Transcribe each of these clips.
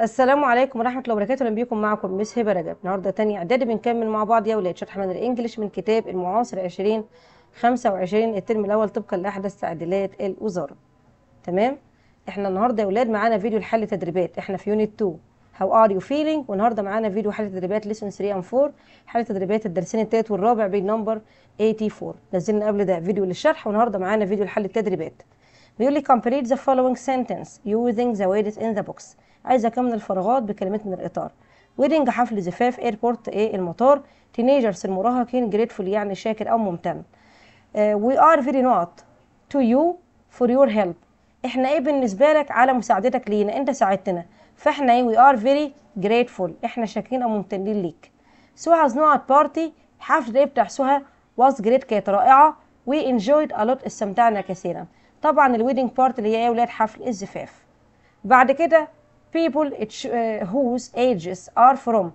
السلام عليكم ورحمه الله وبركاته اهلا بيكم معكم مس هبه رجب النهارده تاني اعدادي بنكمل مع بعض يا ولاد شرح من الانجليش من كتاب المعاصر 20 25 الترم الاول طبقا لاحدث تعديلات الوزاره تمام احنا النهارده يا ولاد معانا فيديو لحل تدريبات احنا في يونت 2 هاو ار يو فيلينج والنهارده معانا فيديو حل تدريبات ليسون 3 اند 4 حل تدريبات الدرسين الثالث والرابع بين نمبر 84 نزلنا قبل ده فيديو للشرح والنهارده معانا فيديو لحل التدريبات بيقول لي complete the following sentence using the words in the box عايزه اكمل الفراغات بكلمات من الاطار ويدنج حفل زفاف ايربورت ايه المطار تينيجرز المراهقين جريتفول يعني شاكر او ممتن وي ار فيري نوت تو يو فور يور هيلب احنا ايه بالنسبه لك على مساعدتك لينا انت ساعدتنا فاحنا ايه وي ار فيري جريتفول احنا شاكرين او ممتنين ليك سوهاز نوت بارتي حفل ايه بتاع سوها واز جريت كانت رائعه وي انجويد الوت استمتعنا كثيرا طبعا الويدنج بارت اللي هي ايه ولاد حفل الزفاف بعد كده people whose ages are from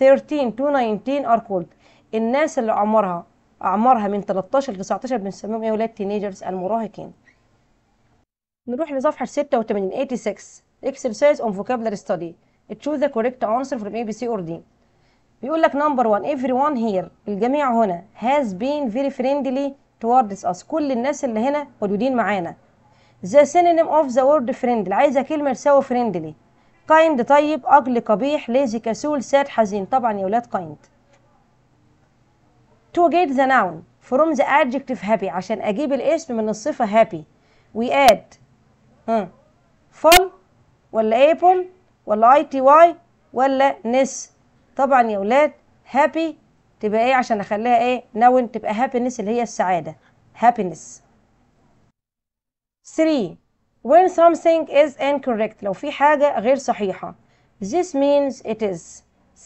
13 to 19 are called الناس اللي عمرها أعمارها من 13 ل 19 بنسميهم إيه ولاد تينيجرز المراهقين نروح لصفحة 86 86 exercise on vocabulary study choose the correct answer from A B C or D بيقول لك number one everyone here الجميع هنا has been very friendly towards us كل الناس اللي هنا ودودين معانا the synonym of the word friend عايزة كلمة تساوي friendly كايند طيب أجل قبيح ليزي كسول ساد حزين طبعا يا ولاد كايند to get the noun from the adjective happy عشان أجيب الاسم من الصفة happy we add ها fun ولا apple ولا اي تي واي ولا نس طبعا يا ولاد happy تبقى ايه عشان اخليها ايه نون تبقى happiness اللي هي السعادة happiness 3 when something is incorrect لو في حاجة غير صحيحة this means it is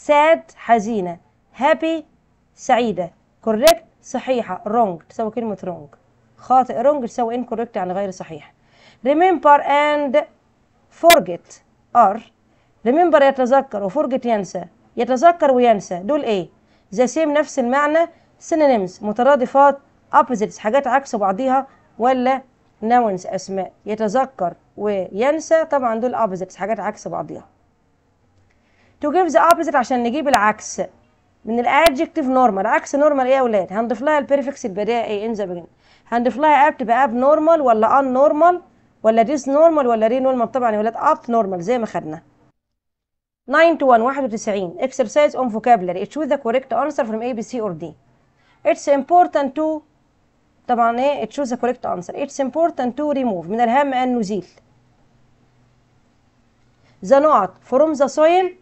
sad حزينة happy سعيدة correct صحيحة wrong تساوي كلمة wrong خاطئ wrong تساوي incorrect يعني غير صحيح remember and forget are remember يتذكر وforget ينسى يتذكر وينسى دول ايه the same نفس المعنى synonyms مترادفات opposites حاجات عكس بعضيها ولا nouns اسماء يتذكر وينسى طبعا دول opposites حاجات عكس بعضيها to give the opposite عشان نجيب العكس من الادجكتيف نورمال عكس نورمال ايه يا اولاد هنضيف لها البريفكس البدائي ايه ان ذا بجن هنضيف لها ابت اب نورمال ولا ان نورمال ولا ديس نورمال ولا ري نورمال طبعا يا اولاد اب نورمال زي ما خدنا 9 to 1 91 exercise on vocabulary choose the correct answer from A B C or D it's important to طبعا ايه تشوز ا كوريكت انسر اتس امبورتنت تو ريموف من الهام ان نزيل ذا نوت فروم ذا سويل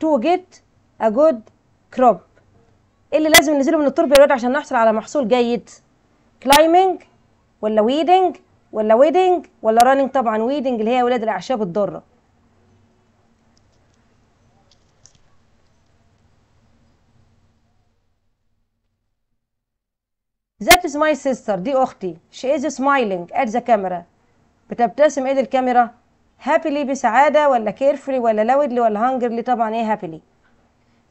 تو جيت ا جود كروب ايه اللي لازم نزيله من التربه دلوقتي عشان نحصل على محصول جيد كلايمنج ولا ويدنج ولا ويدنج ولا راننج طبعا ويدنج اللي هي ولاد الاعشاب الضاره That is my sister دي أختي She is smiling at the camera بتبتسم إيد الكاميرا happily بسعادة ولا carefully ولا loudly ولا hungrily طبعا إيه happily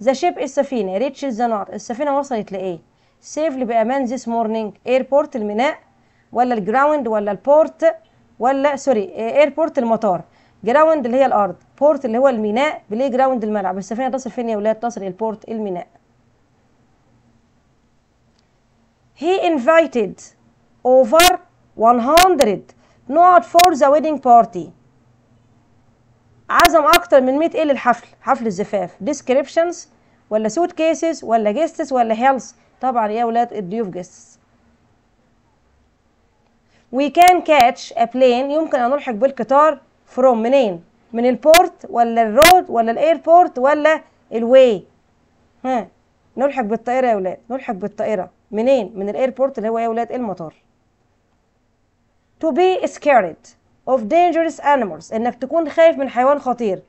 The ship السفينة reaches the north السفينة وصلت لإيه safely بأمان this morning airport الميناء ولا الجراوند ولا البورت ولا سوري ايربورت المطار جراوند اللي هي الارض بورت اللي هو الميناء بلاي جراوند الملعب السفينه تصل فين يا ولاد تصل البورت الميناء He invited over 100 نقعد for the wedding party عزم أكتر من 100 إيه للحفل حفل الزفاف descriptions ولا سوت كيسز ولا جيستس ولا هيلث طبعا يا ولاد الضيوف جيستس we can catch a plane يمكن أن نلحق بالقطار from منين من البورت ولا الرود ولا الايربورت ولا الواي ها نلحق بالطائرة يا ولاد نلحق بالطائرة منين من الايربورت اللي هو يا ولاد المطار to be scared of dangerous animals انك تكون خايف من حيوان خطير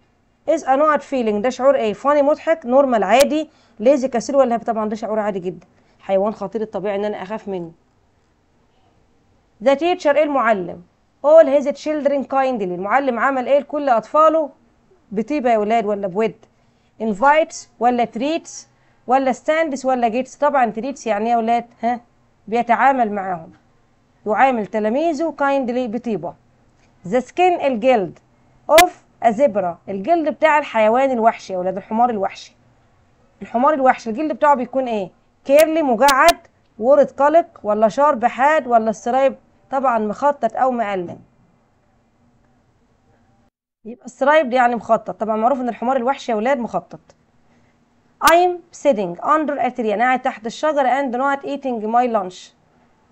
is a not feeling ده شعور ايه فاني مضحك نورمال عادي ليزي كسل ولا طبعا ده شعور عادي جدا حيوان خطير الطبيعي ان انا اخاف منه the teacher ايه المعلم all his children kindly المعلم عمل ايه لكل اطفاله بطيبه يا ولاد ولا بود invites ولا treats ولا ستاندس ولا جيتس طبعا تريتس يعني ايه يا ولاد ها بيتعامل معاهم يعامل تلاميذه كايندلي بطيبه ذا سكين الجلد اوف ازبرا الجلد بتاع الحيوان الوحشي يا ولاد الحمار الوحشي الحمار الوحشي الجلد بتاعه بيكون ايه كيرلي مجعد ورد قلق ولا شارب حاد ولا السرايب طبعا مخطط او مقلم يبقى السرايب دي يعني مخطط طبعا معروف ان الحمار الوحشي يا ولاد مخطط I'm sitting under a tree انا قاعد تحت الشجره and not eating my lunch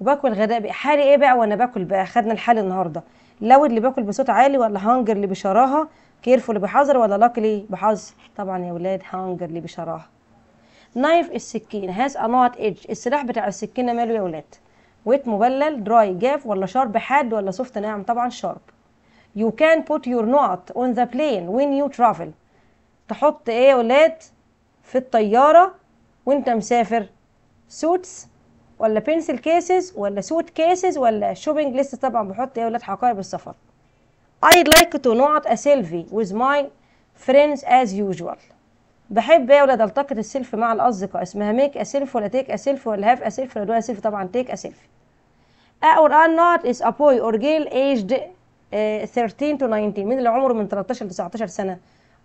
وباكل غداء بقى حالي ايه بقى وانا باكل بقى خدنا الحال النهارده لو اللي باكل بصوت عالي ولا هانجر اللي بشراهه كيرفول بحذر ولا لاكلي بحذر؟ طبعا يا ولاد هانجر اللي بشراهه نايف السكين هاز ا نوت ايدج السلاح بتاع السكينه ماله يا ولاد ويت مبلل دراي جاف ولا شارب حاد ولا سوفت ناعم طبعا شارب you can put your knot on the plane when you travel تحط ايه يا ولاد في الطيارة وانت مسافر سوتس ولا بنسل كيسز ولا سوت كيسز ولا شوبينج ليست طبعا بحط إيه يا ولاد حقائب السفر I'd like to not a selfie with my friends as usual بحب يا ولاد التقط السيلفي مع الاصدقاء اسمها ميك اسيلفي ولا تيك اسيلفي ولا هاف اسيلفي ولا دو اسيلفي طبعا تيك اسيلفي اور ان نوت از ا بوي اور جيل ايجد 13 تو 19 من اللي عمره من 13 ل 19 سنه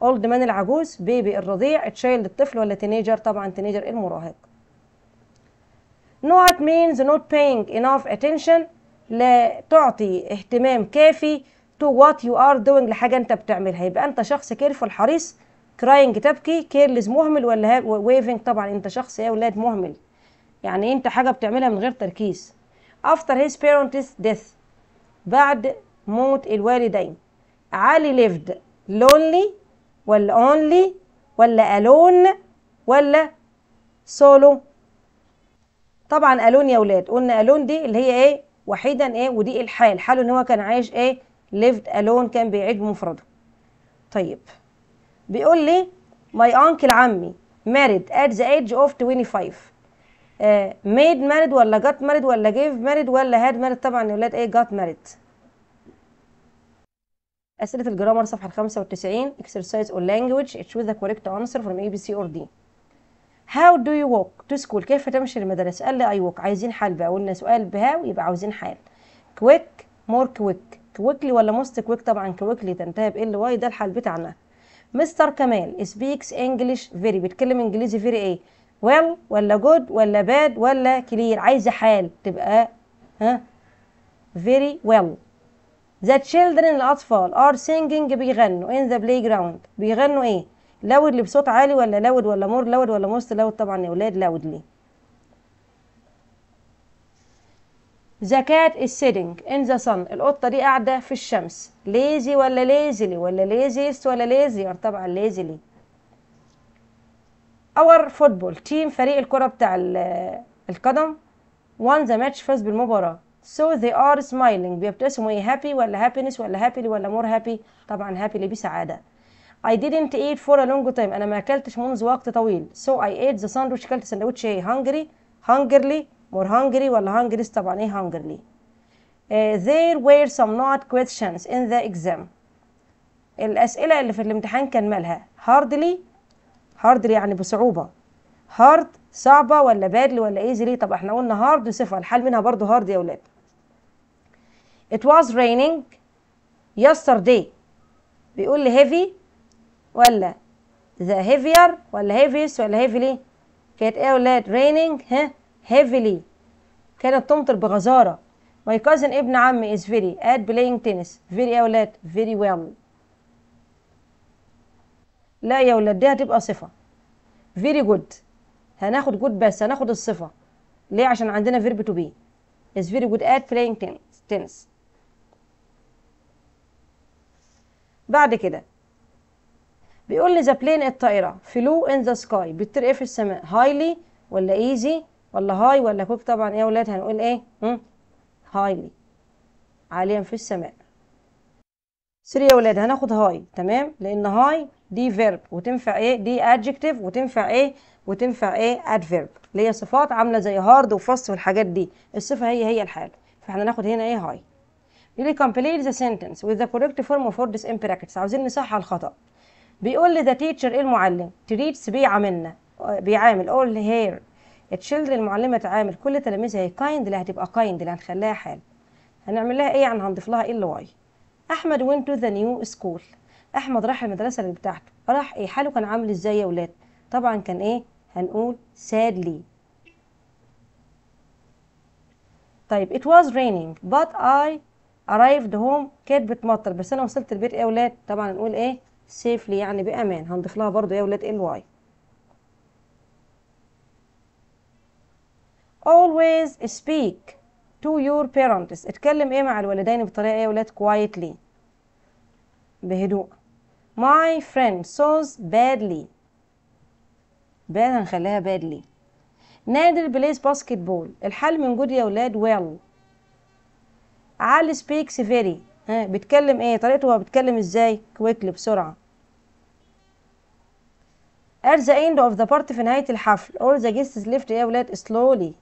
اولد مان العجوز بيبي الرضيع تشايلد الطفل ولا تينيجر طبعا تينيجر المراهق نوت مينز نوت paying انف اتنشن لا تعطي اهتمام كافي تو وات يو ار دوينج لحاجة انت بتعملها يبقى انت شخص كيرفول حريص كراينج تبكي كيرلز مهمل ولا ويفنج طبعا انت شخص يا ولاد مهمل يعني انت حاجة بتعملها من غير تركيز افتر هيز بيرنتس ديث بعد موت الوالدين علي ليفد لونلي ولا only ولا alone ولا solo طبعا alone يا ولاد قلنا alone دي اللي هي ايه وحيدا ايه ودي الحال حاله ان هو كان عايش ايه lived alone كان بيعيش بمفرده طيب بيقول لي my uncle عمي married at the age of 25 ميد آه، made married ولا got married ولا gave married ولا had married طبعا يا ولاد ايه got married اسئله الجرامر صفحه 95 exercise or language choose the correct answer from A B C or D how do you walk to school كيف تمشي المدرسه قال لي I walk عايزين حال بقى قلنا سؤال بهاو يبقى عاوزين حال quick more quick كويكلي ولا موست كويك طبعا كويكلي تنتهي بال واي ده الحال بتاعنا مستر كمال سبيكس انجلش فيري بيتكلم انجليزي فيري ايه ويل well ولا جود ولا باد ولا كلير عايزه حال تبقى ها فيري ويل The children الأطفال are singing بيغنوا in the playground بيغنوا إيه؟ اللي بصوت عالي ولا لود ولا مور لود ولا موست لود طبعا يا ولاد لود ليه؟ The cat is sitting in the sun القطة دي قاعدة في الشمس lazy ولا lazily ولا laziest ولا lazier يعني طبعا lazily Our football team فريق الكرة بتاع القدم won the match فاز بالمباراة So they are smiling بيبتسموا ايه happy ولا happiness ولا happily ولا more happy طبعا happily بسعادة I didn't eat for a long time أنا ما أكلتش منذ وقت طويل So I ate the sandwich أكلت سندوتش ايه hungry hungerly more hungry ولا hungry طبعا ايه hungerly uh, There were some not questions in the exam الأسئلة اللي في الامتحان كان مالها hardly hardly يعني بصعوبة hard صعبة ولا badly ولا easily طب احنا قلنا hard صفة الحال منها برضو hard يا ولاد It was raining yesterday بيقول لي heavy ولا the heavier ولا heaviest ولا heavily كانت ايه ولا raining ها heavily كانت تمطر بغزارة my cousin ابن عمي is very at playing tennis very ايه ولاد very well لا يا ولاد دي هتبقى صفة very good هناخد good بس هناخد الصفة ليه عشان عندنا verb to be is very good at playing tennis بعد كده بيقول لي ذا بلين الطائرة فلو ان ذا سكاي بتطير ايه في السماء هايلي ولا ايزي ولا هاي ولا كوك طبعا ايه يا ولاد هنقول ايه هايلي عاليا في السماء سري يا ولاد هناخد هاي تمام لان هاي دي فيرب وتنفع ايه دي ادجكتيف وتنفع ايه وتنفع ايه ادفيرب اللي هي صفات عامله زي هارد وفاست والحاجات دي الصفه هي هي الحال فاحنا ناخد هنا ايه هاي recompile ذا سنتنس وذ ذا كوركت فورم of words ان براكتس عاوزين نصحح الخطأ بيقول لي ذا تيتشر ايه المعلم تريتس بيعاملنا بيعامل اول هير تشيلدرن المعلمة تعامل كل تلاميذها هي كايند اللي هتبقى كايند اللي هنخليها حال هنعمل لها ايه يعني هنضيف لها ال واي احمد وين تو ذا نيو سكول احمد راح المدرسة اللي بتاعته راح ايه حاله كان عامل ازاي يا ولاد طبعا كان ايه هنقول سادلي طيب it was raining but I ارايفد هوم كانت بتمطر بس انا وصلت البيت ايه يا ولاد طبعا نقول ايه سيفلي يعني بامان هنضيف لها برضو ايه يا ولاد إيه ال always speak to your parents اتكلم ايه مع الوالدين بطريقه ايه يا ولاد quietly بهدوء my friend saws badly بقى هنخليها badly نادر بلايز باسكت بول الحل من جود يا ولاد well علي سبيكس فيري ها بيتكلم ايه طريقته هو بيتكلم ازاي كويكلي بسرعه at the end of the party في نهايه الحفل all the guests left يا ولاد slowly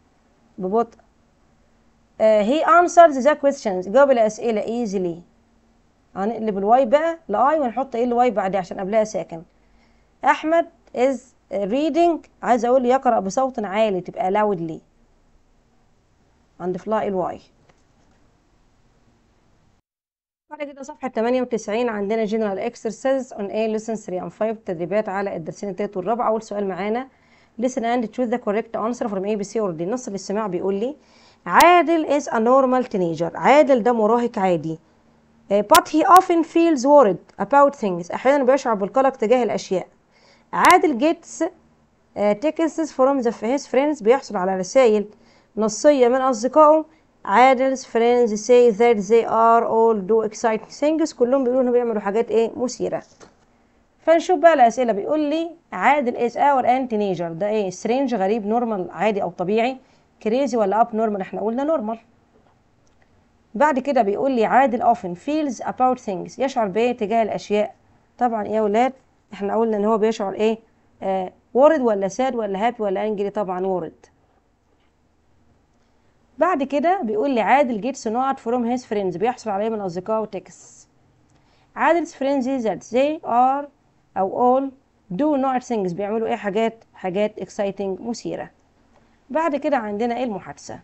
ببطء uh, he answers the questions جاوب الاسئله easily هنقلب الواي بقى لاي ونحط ايه الواي بعديه عشان قبلها ساكن احمد is reading عايز اقول يقرا بصوت عالي تبقى loudly هنضيف لها الواي بعد كده صفحة 98 عندنا جنرال اكسرسايز اون ايه ليسن 3 اند 5 تدريبات على الدرسين التالت والرابع أول سؤال معانا listen and choose the correct answer from A B C or D نص الاستماع بيقول لي عادل is a normal teenager عادل ده مراهق عادي uh, but he often feels worried about things أحيانا بيشعر بالقلق تجاه الأشياء عادل gets uh, texts from the his friends بيحصل على رسائل نصية من أصدقائه عادلز فريندز سي ذات زي ار اول دو اكسايتنج ثينجز كلهم بيقولوا انهم بيعملوا حاجات ايه مثيره فنشوف بقى الاسئله بيقول لي عادل از اور ان تينيجر ده ايه سترينج غريب نورمال عادي او طبيعي كريزي ولا اب نورمال احنا قلنا نورمال بعد كده بيقول لي عادل اوفن فيلز اباوت ثينجز يشعر بايه تجاه الاشياء طبعا يا ولاد احنا قلنا ان هو بيشعر ايه آه وورد ولا ساد ولا هابي ولا انجري طبعا وورد بعد كده بيقول لي عادل جيتس نقط فروم هيز فريندز بيحصل عليه من اصدقائه وتكس عادل فريندز ذات زي ار او اول دو نوت ثينجز بيعملوا ايه حاجات حاجات اكسايتنج مثيرة بعد كده عندنا ايه المحادثة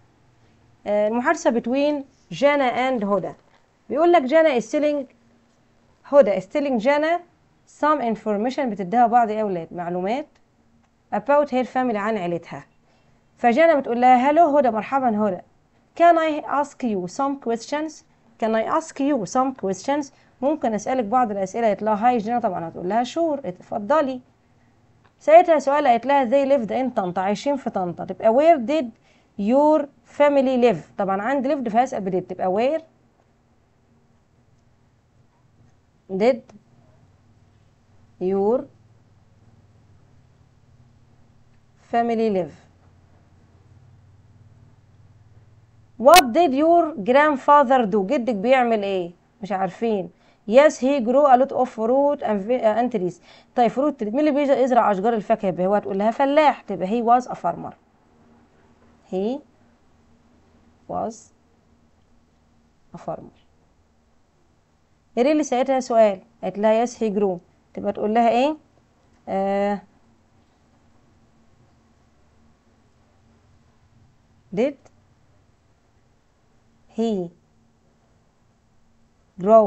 آه، المحادثة بتوين جانا اند هدى بيقول لك جانا از سيلينج هدى از سيلينج جانا سام انفورميشن بتديها بعض ايه اولاد معلومات about هير family عن عيلتها فجانا بتقول لها هلو هدى مرحبا هدى Can I ask you some questions? Can I ask you some questions? ممكن أسألك بعض الأسئلة قالت لها هاي جينا طبعا هتقول لها شور اتفضلي سألتها سؤال قالت لها they lived in طنطا عايشين في طنطا تبقى where did your family live طبعا عندي lived فهسأل بديد تبقى where did your family live What did your grandfather do جدك بيعمل ايه مش عارفين Yes he grew a lot of fruit and uh, trees طيب فروت مين اللي بيزرع يزرع اشجار الفاكهه يبقى هو تقول لها فلاح تبقى طيب، he was a farmer he was a farmer هي اللي سألتها سؤال قالت لها yes he grew تبقى طيب، تقول لها ايه آه did he grow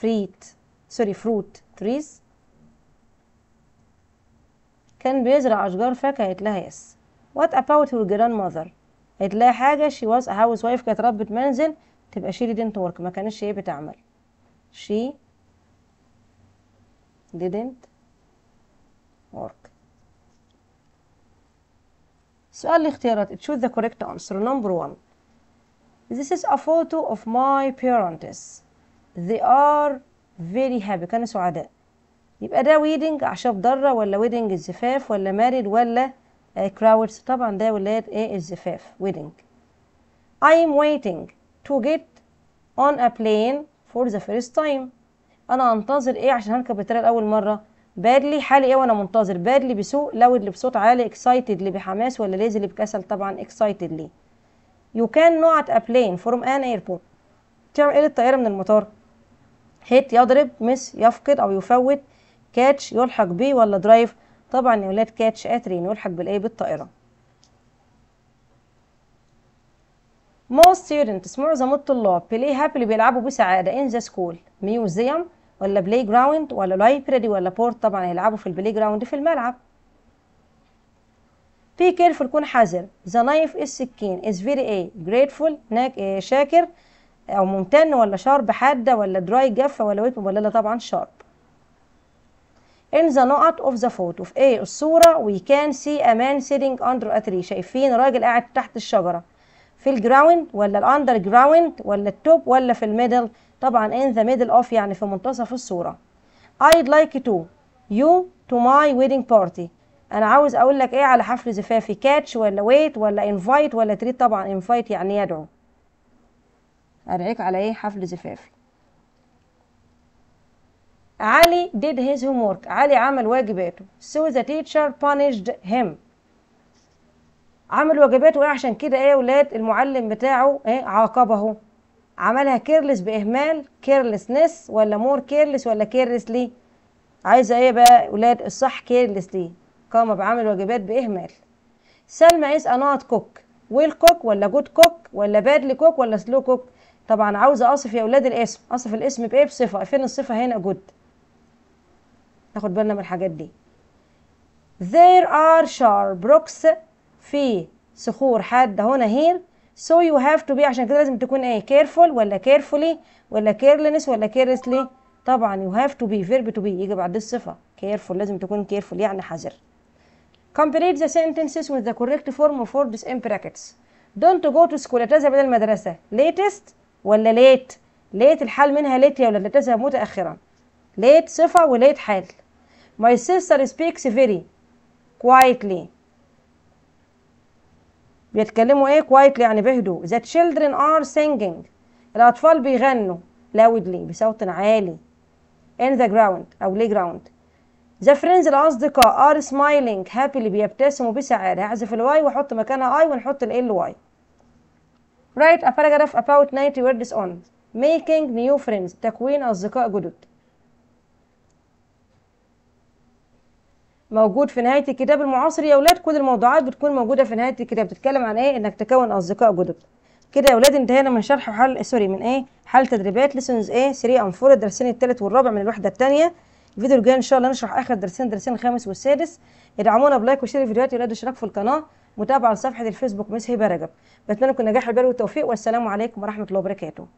fruit sorry fruit trees كان بيزرع أشجار فاكهة قالت لها يس وات about your grandmother قالت لها حاجة she was a housewife كانت ربة منزل تبقى she didn't work ما كانش هي بتعمل she didn't سؤال الاختيارات choose the correct answer number one this is a photo of my parents they are very happy كانوا سعداء يبقى ده ويدنج أعشاب ضارة ولا ويدنج الزفاف ولا مارد ولا كراودز آه، طبعا ده ولاد ايه الزفاف ويدنج I am waiting to get on a plane for the first time أنا أنتظر إيه عشان هركب الطيارة لأول مرة بادلي حالي ايه وانا منتظر بادلي بسوء لو اللي بصوت عالي اكسايتدلي بحماس ولا اللي بكسل طبعا اكسايتدلي يو كان نوت بلين فروم ان ايربورت تعمل ايه للطياره من المطار هيت يضرب مس يفقد او يفوت كاتش يلحق بيه ولا درايف طبعا يا ولاد كاتش اترين يلحق بالايه بالطائره most students معظم الطلاب play happily بيلعبوا بسعاده in the school museum ولا بلاي جراوند ولا لايبراري ولا بورت طبعا هيلعبوا في البلاي جراوند في الملعب بي كيرفول كون حذر ذا نايف السكين از فيري ايه جريتفول شاكر او ممتن ولا شارب حاده ولا دراي جافه ولا ويب ولا لا طبعا شارب ان ذا نقط اوف ذا فوتو في ايه الصوره وي كان سي ا مان سيتنج اندر ا تري شايفين راجل قاعد تحت الشجره في الجراوند ولا الاندر جراوند ولا التوب ولا في الميدل طبعا in the middle of يعني في منتصف الصورة I'd like to you to my wedding party أنا عاوز أقول لك إيه على حفل زفافي catch ولا wait ولا invite ولا treat طبعا invite يعني يدعو أدعيك على إيه حفل زفافي علي did his homework علي عمل واجباته so the teacher punished him عمل واجباته ايه عشان كده ايه يا ولاد المعلم بتاعه ايه عاقبه عملها كيرلس باهمال كيرلسنس ولا مور كيرلس ولا كيرلسلي عايزه ايه بقى ولاد الصح كيرلسلي قام بعمل واجبات باهمال سلمى عايز انات كوك ويل كوك ولا جود كوك ولا بادلي كوك ولا سلو كوك طبعا عاوزه اصف يا اولاد الاسم اصف الاسم بايه بصفه فين الصفه هنا جود ناخد بالنا من الحاجات دي there are sharp rocks في صخور حاده هنا هير so you have to be عشان كده لازم تكون ايه careful ولا carefully ولا careless ولا carelessly طبعا you have to be verb to be يجي بعد الصفه careful لازم تكون careful يعني حذر complete the sentences with the correct form of words in brackets don't go to school تذهب إلى المدرسه latest ولا late late الحال منها late ولا تذهب متاخرا late صفه وليت حال my sister speaks very quietly بيتكلموا ايه quietly يعني بهدوء the children are singing الأطفال بيغنوا loudly بصوت عالي in the ground أو لي ground ذا فريندز الاصدقاء ار سمايلينج هابي اللي بيبتسموا بسعاده هعزف الواي واحط مكانها اي ونحط ال واي write a paragraph about 90 words on making new friends تكوين اصدقاء جدد موجود في نهايه الكتاب المعاصر يا اولاد كل الموضوعات بتكون موجوده في نهايه الكتاب بتتكلم عن ايه انك تكون اصدقاء جدد كده يا اولاد انتهينا من شرح حل سوري من ايه حل تدريبات ليسونز ايه 3 ام 4 الدرسين الثالث والرابع من الوحده الثانيه الفيديو الجاي ان شاء الله نشرح اخر درسين درسين الخامس والسادس ادعمونا بلايك وشير الفيديوهات يا اولاد واشتراك في القناه متابعه صفحه الفيسبوك مس هبه رجب بتمنى لكم نجاح البال والتوفيق والسلام عليكم ورحمه الله وبركاته